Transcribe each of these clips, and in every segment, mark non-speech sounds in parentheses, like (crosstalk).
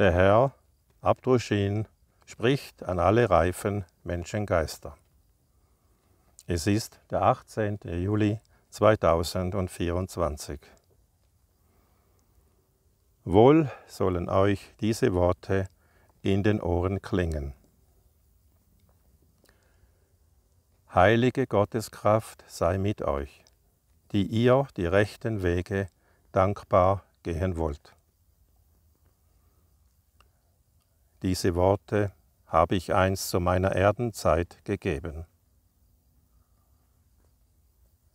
Der Herr Abdruschin spricht an alle reifen Menschengeister. Es ist der 18. Juli 2024. Wohl sollen euch diese Worte in den Ohren klingen. Heilige Gotteskraft sei mit euch, die ihr die rechten Wege dankbar gehen wollt. Diese Worte habe ich einst zu meiner Erdenzeit gegeben.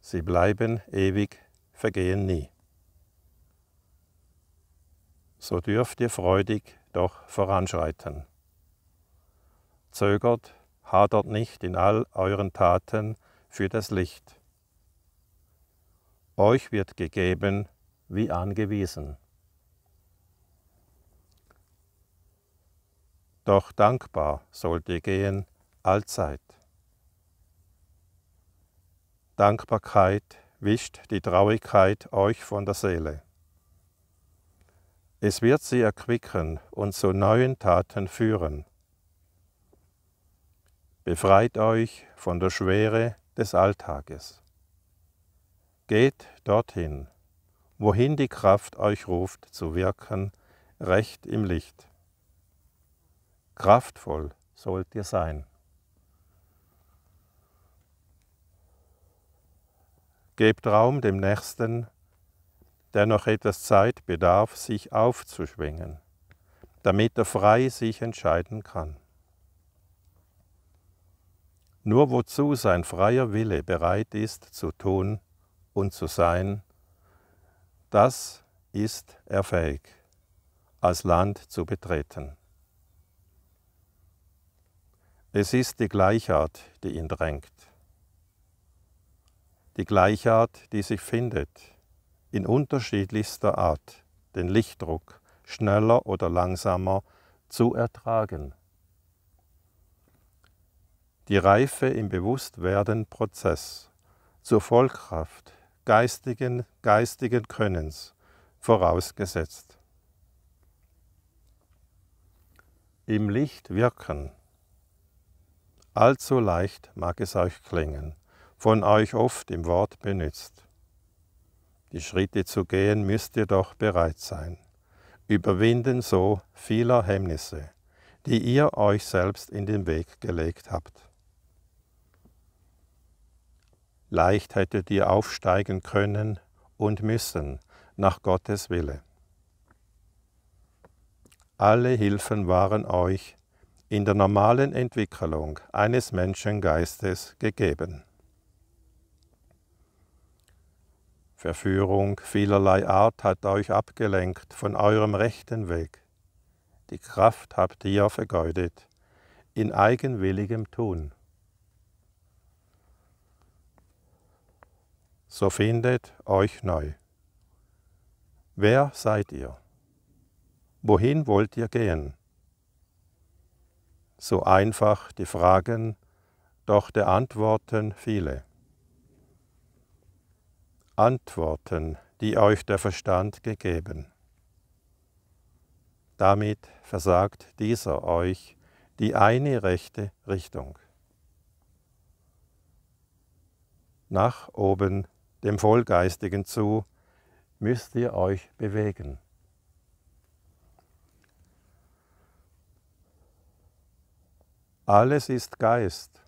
Sie bleiben ewig, vergehen nie. So dürft ihr freudig doch voranschreiten. Zögert, hadert nicht in all euren Taten für das Licht. Euch wird gegeben, wie angewiesen. doch dankbar sollt ihr gehen allzeit. Dankbarkeit wischt die Traurigkeit euch von der Seele. Es wird sie erquicken und zu neuen Taten führen. Befreit euch von der Schwere des Alltages. Geht dorthin, wohin die Kraft euch ruft zu wirken, recht im Licht. Kraftvoll sollt ihr sein. Gebt Raum dem Nächsten, der noch etwas Zeit bedarf, sich aufzuschwingen, damit er frei sich entscheiden kann. Nur wozu sein freier Wille bereit ist zu tun und zu sein, das ist er fähig, als Land zu betreten. Es ist die Gleichheit, die ihn drängt. Die Gleichheit, die sich findet, in unterschiedlichster Art, den Lichtdruck, schneller oder langsamer, zu ertragen. Die Reife im Bewusstwerden-Prozess zur Vollkraft geistigen, geistigen Könnens vorausgesetzt. Im Licht wirken Allzu leicht mag es euch klingen, von euch oft im Wort benützt. Die Schritte zu gehen müsst ihr doch bereit sein, überwinden so vieler Hemmnisse, die ihr euch selbst in den Weg gelegt habt. Leicht hättet ihr aufsteigen können und müssen nach Gottes Wille. Alle Hilfen waren euch in der normalen Entwicklung eines Menschengeistes gegeben. Verführung vielerlei Art hat euch abgelenkt von eurem rechten Weg. Die Kraft habt ihr vergeudet in eigenwilligem Tun. So findet euch neu. Wer seid ihr? Wohin wollt ihr gehen? so einfach die Fragen, doch der Antworten viele. Antworten, die euch der Verstand gegeben. Damit versagt dieser euch die eine rechte Richtung. Nach oben, dem Vollgeistigen zu, müsst ihr euch bewegen. Alles ist Geist,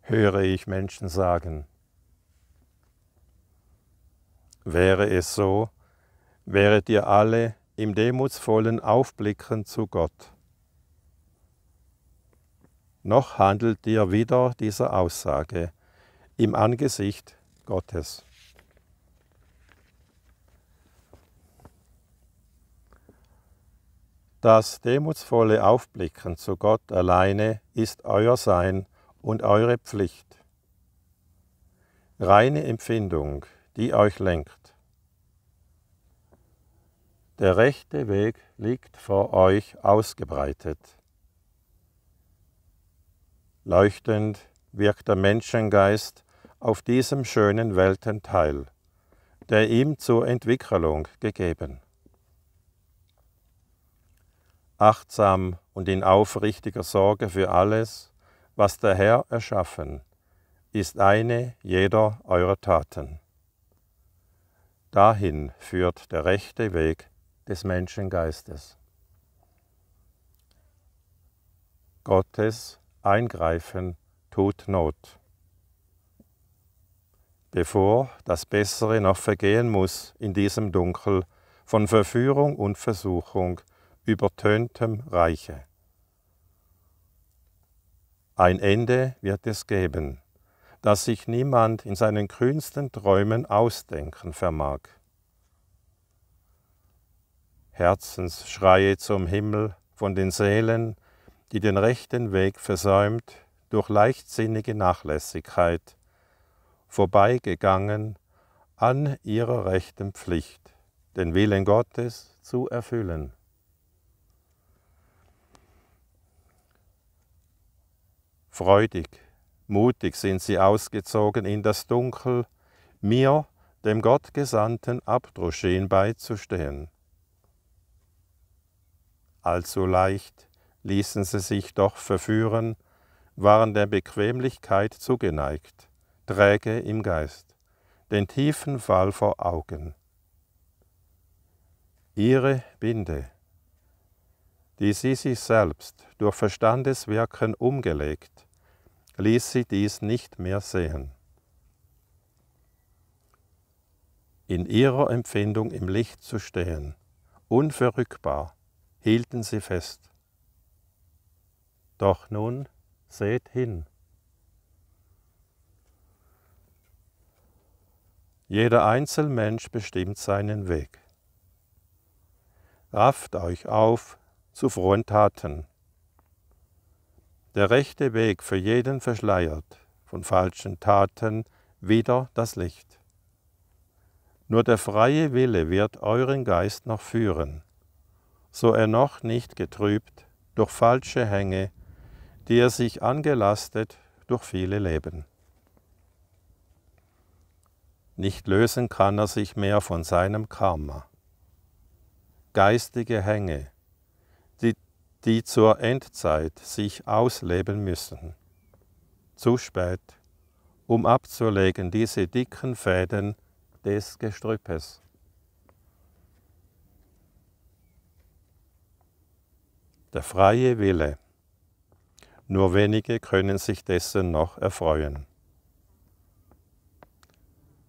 höre ich Menschen sagen. Wäre es so, wäret ihr alle im demutsvollen Aufblicken zu Gott. Noch handelt ihr wieder dieser Aussage im Angesicht Gottes. Das demutsvolle Aufblicken zu Gott alleine ist euer Sein und eure Pflicht. Reine Empfindung, die euch lenkt. Der rechte Weg liegt vor euch ausgebreitet. Leuchtend wirkt der Menschengeist auf diesem schönen Weltenteil, der ihm zur Entwicklung gegeben achtsam und in aufrichtiger Sorge für alles, was der Herr erschaffen, ist eine jeder eurer Taten. Dahin führt der rechte Weg des Menschengeistes. Gottes Eingreifen tut Not. Bevor das Bessere noch vergehen muss in diesem Dunkel von Verführung und Versuchung, übertöntem Reiche. Ein Ende wird es geben, das sich niemand in seinen kühnsten Träumen ausdenken vermag. Herzensschreie zum Himmel von den Seelen, die den rechten Weg versäumt durch leichtsinnige Nachlässigkeit, vorbeigegangen an ihrer rechten Pflicht, den Willen Gottes zu erfüllen. Freudig, mutig sind sie ausgezogen in das Dunkel, mir, dem Gottgesandten Abdruschin, beizustehen. Allzu leicht ließen sie sich doch verführen, waren der Bequemlichkeit zugeneigt, träge im Geist, den tiefen Fall vor Augen. Ihre Binde, die sie sich selbst durch Verstandeswirken umgelegt, ließ sie dies nicht mehr sehen. In ihrer Empfindung im Licht zu stehen, unverrückbar, hielten sie fest. Doch nun seht hin. Jeder Einzelmensch bestimmt seinen Weg. Rafft euch auf zu frohen Taten der rechte Weg für jeden verschleiert, von falschen Taten wieder das Licht. Nur der freie Wille wird euren Geist noch führen, so er noch nicht getrübt durch falsche Hänge, die er sich angelastet durch viele Leben. Nicht lösen kann er sich mehr von seinem Karma. Geistige Hänge, die zur Endzeit sich ausleben müssen. Zu spät, um abzulegen diese dicken Fäden des Gestrüppes. Der freie Wille. Nur wenige können sich dessen noch erfreuen.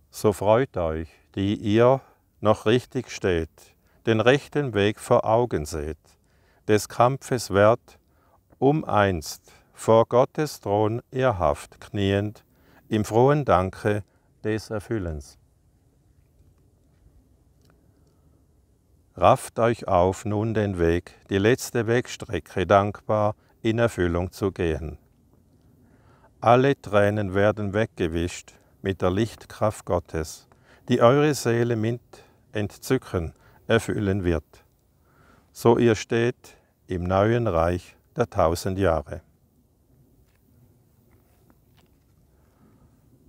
So freut euch, die ihr noch richtig steht, den rechten Weg vor Augen seht des Kampfes wert, um einst vor Gottes Thron ehrhaft kniend im frohen Danke des Erfüllens. Rafft euch auf, nun den Weg, die letzte Wegstrecke dankbar in Erfüllung zu gehen. Alle Tränen werden weggewischt mit der Lichtkraft Gottes, die eure Seele mit Entzücken erfüllen wird so ihr steht im neuen Reich der tausend Jahre.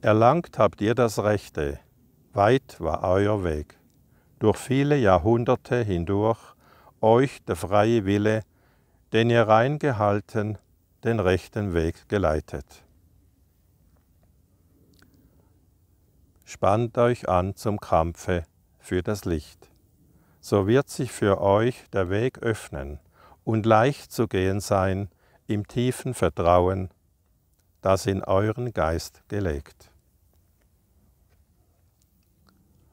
Erlangt habt ihr das Rechte, weit war euer Weg, durch viele Jahrhunderte hindurch euch der freie Wille, den ihr rein gehalten, den rechten Weg geleitet. Spannt euch an zum Kampfe für das Licht so wird sich für euch der Weg öffnen und leicht zu gehen sein im tiefen Vertrauen, das in euren Geist gelegt.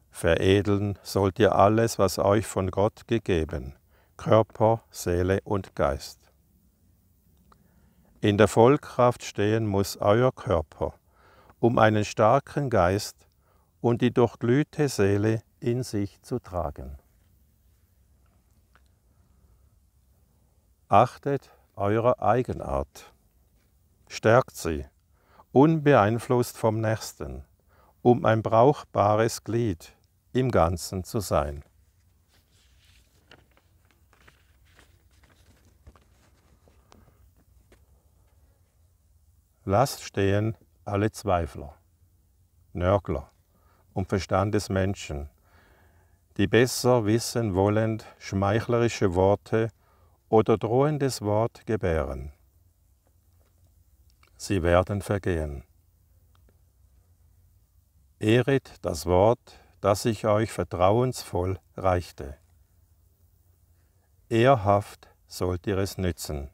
Veredeln sollt ihr alles, was euch von Gott gegeben, Körper, Seele und Geist. In der Vollkraft stehen muss euer Körper, um einen starken Geist und die durchglühte Seele in sich zu tragen. Achtet eure Eigenart, stärkt sie, unbeeinflusst vom Nächsten, um ein brauchbares Glied im Ganzen zu sein. Lasst stehen alle Zweifler, Nörgler und Verstandesmenschen, die besser wissen wollend schmeichlerische Worte oder drohendes Wort gebären. Sie werden vergehen. Ehret das Wort, das ich euch vertrauensvoll reichte. Ehrhaft sollt ihr es nützen.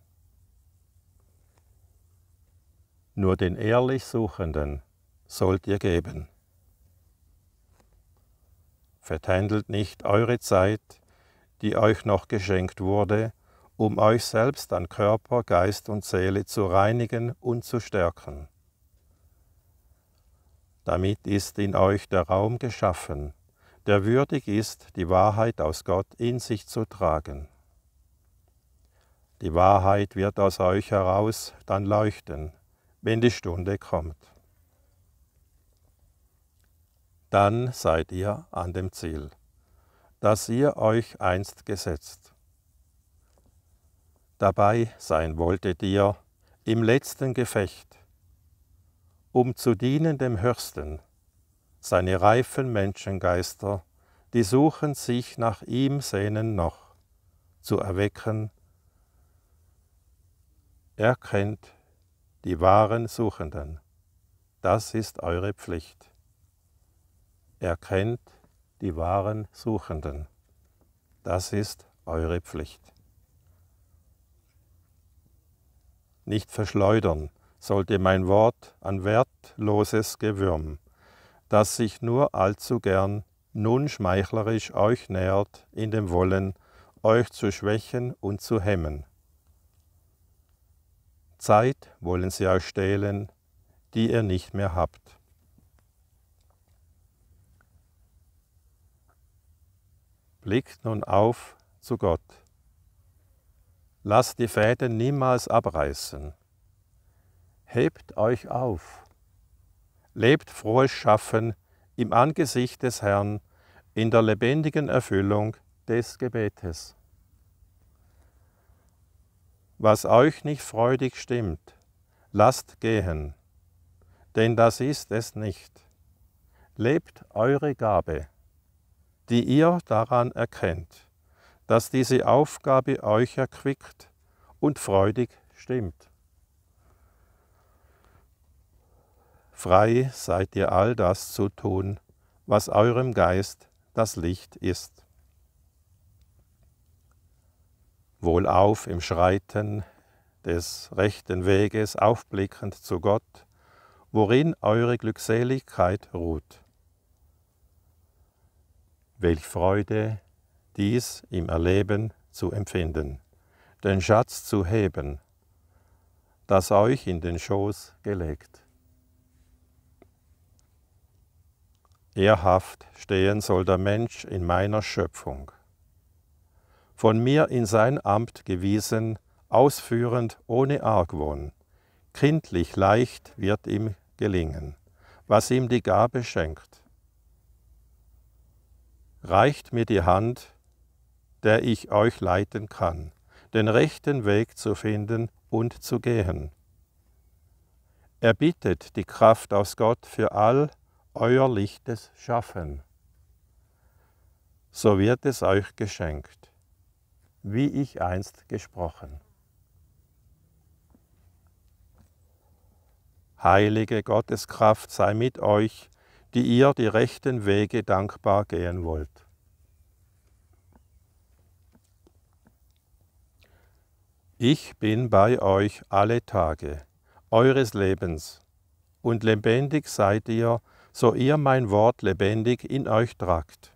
Nur den ehrlich Suchenden sollt ihr geben. Vertändelt nicht eure Zeit, die euch noch geschenkt wurde, um euch selbst an Körper, Geist und Seele zu reinigen und zu stärken. Damit ist in euch der Raum geschaffen, der würdig ist, die Wahrheit aus Gott in sich zu tragen. Die Wahrheit wird aus euch heraus dann leuchten, wenn die Stunde kommt. Dann seid ihr an dem Ziel, das ihr euch einst gesetzt dabei sein wolltet ihr im letzten Gefecht, um zu dienen dem Hörsten, seine reifen Menschengeister, die suchen sich nach ihm sehnen noch, zu erwecken. Er kennt die wahren Suchenden, das ist eure Pflicht. Er kennt die wahren Suchenden, das ist eure Pflicht. nicht verschleudern sollte mein Wort an wertloses Gewürm, das sich nur allzu gern nun schmeichlerisch euch nähert in dem Wollen, euch zu schwächen und zu hemmen. Zeit wollen sie euch stehlen, die ihr nicht mehr habt. Blickt nun auf zu Gott. Lasst die Fäden niemals abreißen. Hebt euch auf. Lebt frohes Schaffen im Angesicht des Herrn, in der lebendigen Erfüllung des Gebetes. Was euch nicht freudig stimmt, lasst gehen, denn das ist es nicht. Lebt eure Gabe, die ihr daran erkennt dass diese Aufgabe euch erquickt und freudig stimmt. Frei seid ihr all das zu tun, was eurem Geist das Licht ist. Wohlauf im Schreiten des rechten Weges aufblickend zu Gott, worin eure Glückseligkeit ruht. Welch Freude dies im Erleben zu empfinden, den Schatz zu heben, das euch in den Schoß gelegt. Ehrhaft stehen soll der Mensch in meiner Schöpfung. Von mir in sein Amt gewiesen, ausführend ohne Argwohn, kindlich leicht wird ihm gelingen, was ihm die Gabe schenkt. Reicht mir die Hand, der ich euch leiten kann, den rechten Weg zu finden und zu gehen. Er bittet die Kraft aus Gott für all euer lichtes Schaffen. So wird es euch geschenkt, wie ich einst gesprochen. Heilige Gotteskraft sei mit euch, die ihr die rechten Wege dankbar gehen wollt. Ich bin bei euch alle Tage eures Lebens, und lebendig seid ihr, so ihr mein Wort lebendig in euch tragt.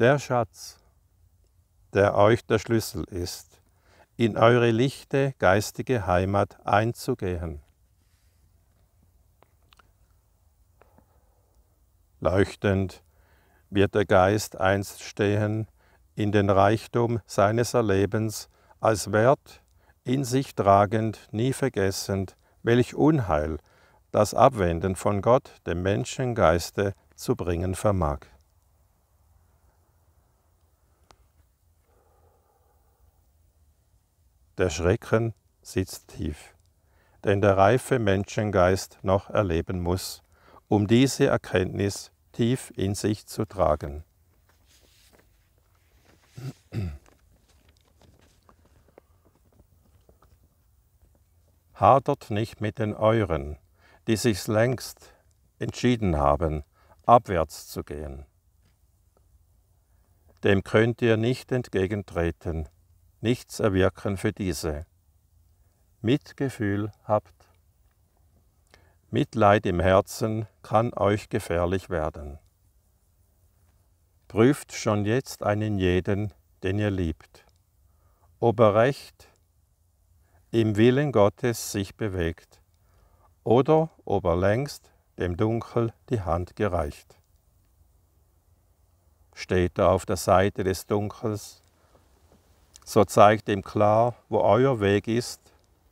Der Schatz, der euch der Schlüssel ist, in eure lichte geistige Heimat einzugehen. Leuchtend wird der Geist einst stehen in den Reichtum seines Erlebens als Wert in sich tragend, nie vergessend, welch Unheil das Abwenden von Gott dem Menschengeiste zu bringen vermag. Der Schrecken sitzt tief, den der reife Menschengeist noch erleben muss, um diese Erkenntnis tief in sich zu tragen. (clears throat) Hadert nicht mit den Euren, die sich längst entschieden haben, abwärts zu gehen. Dem könnt ihr nicht entgegentreten, nichts erwirken für diese. Mitgefühl habt. Mitleid im Herzen kann euch gefährlich werden. Prüft schon jetzt einen jeden, den ihr liebt. Ob er recht im Willen Gottes sich bewegt oder ob er längst dem Dunkel die Hand gereicht. Steht er auf der Seite des Dunkels, so zeigt ihm klar, wo euer Weg ist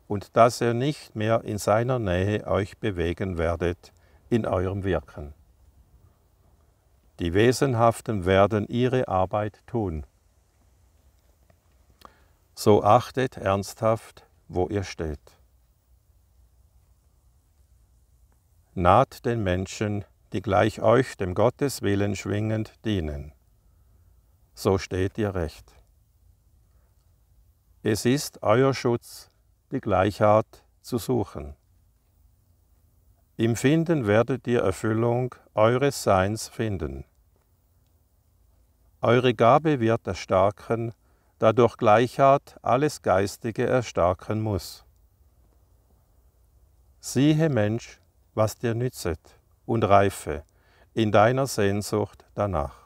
und dass ihr nicht mehr in seiner Nähe euch bewegen werdet in eurem Wirken. Die Wesenhaften werden ihre Arbeit tun so achtet ernsthaft, wo ihr steht. Naht den Menschen, die gleich euch dem Gotteswillen schwingend dienen. So steht ihr recht. Es ist euer Schutz, die Gleichart zu suchen. Im Finden werdet ihr Erfüllung eures Seins finden. Eure Gabe wird erstarken dadurch gleichart alles Geistige erstarken muss. Siehe Mensch, was dir nützet, und reife in deiner Sehnsucht danach.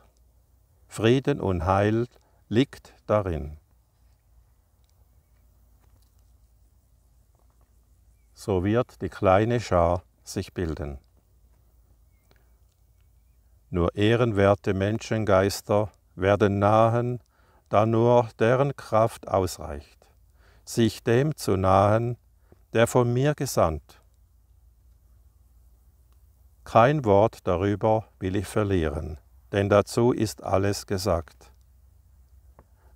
Frieden und Heil liegt darin. So wird die kleine Schar sich bilden. Nur ehrenwerte Menschengeister werden nahen da nur deren Kraft ausreicht, sich dem zu nahen, der von mir gesandt. Kein Wort darüber will ich verlieren, denn dazu ist alles gesagt.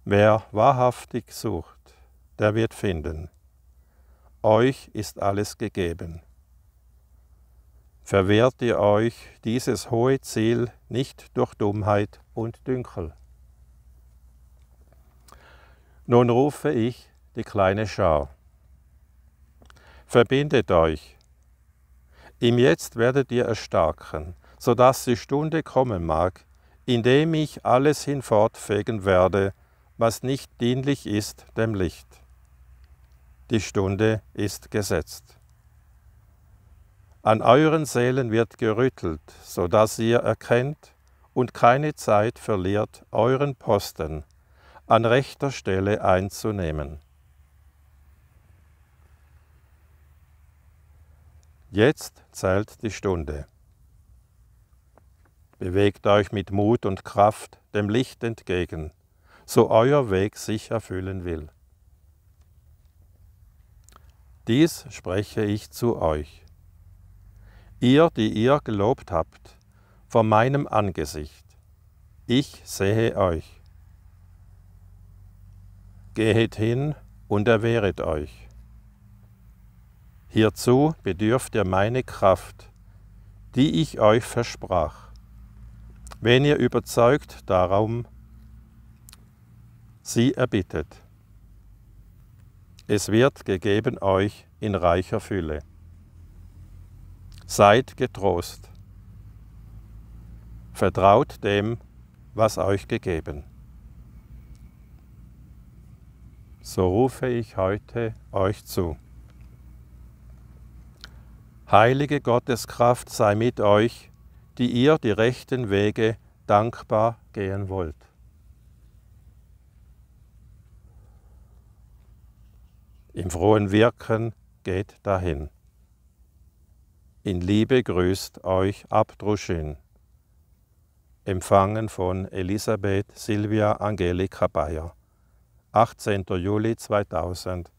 Wer wahrhaftig sucht, der wird finden. Euch ist alles gegeben. Verwehrt ihr euch dieses hohe Ziel nicht durch Dummheit und Dünkel. Nun rufe ich die kleine Schar. Verbindet euch. Im Jetzt werdet ihr erstarken, so dass die Stunde kommen mag, indem ich alles hinfortfegen werde, was nicht dienlich ist dem Licht. Die Stunde ist gesetzt. An euren Seelen wird gerüttelt, so dass ihr erkennt und keine Zeit verliert euren Posten, an rechter Stelle einzunehmen. Jetzt zählt die Stunde. Bewegt euch mit Mut und Kraft dem Licht entgegen, so euer Weg sich erfüllen will. Dies spreche ich zu euch. Ihr, die ihr gelobt habt, vor meinem Angesicht, ich sehe euch gehet hin und erwehret euch. Hierzu bedürft ihr meine Kraft, die ich euch versprach. Wenn ihr überzeugt darum, sie erbittet. Es wird gegeben euch in reicher Fülle. Seid getrost. Vertraut dem, was euch gegeben. so rufe ich heute euch zu. Heilige Gotteskraft sei mit euch, die ihr die rechten Wege dankbar gehen wollt. Im frohen Wirken geht dahin. In Liebe grüßt euch Abdruschin. Empfangen von Elisabeth Silvia Angelika Bayer. 18. Juli 2024.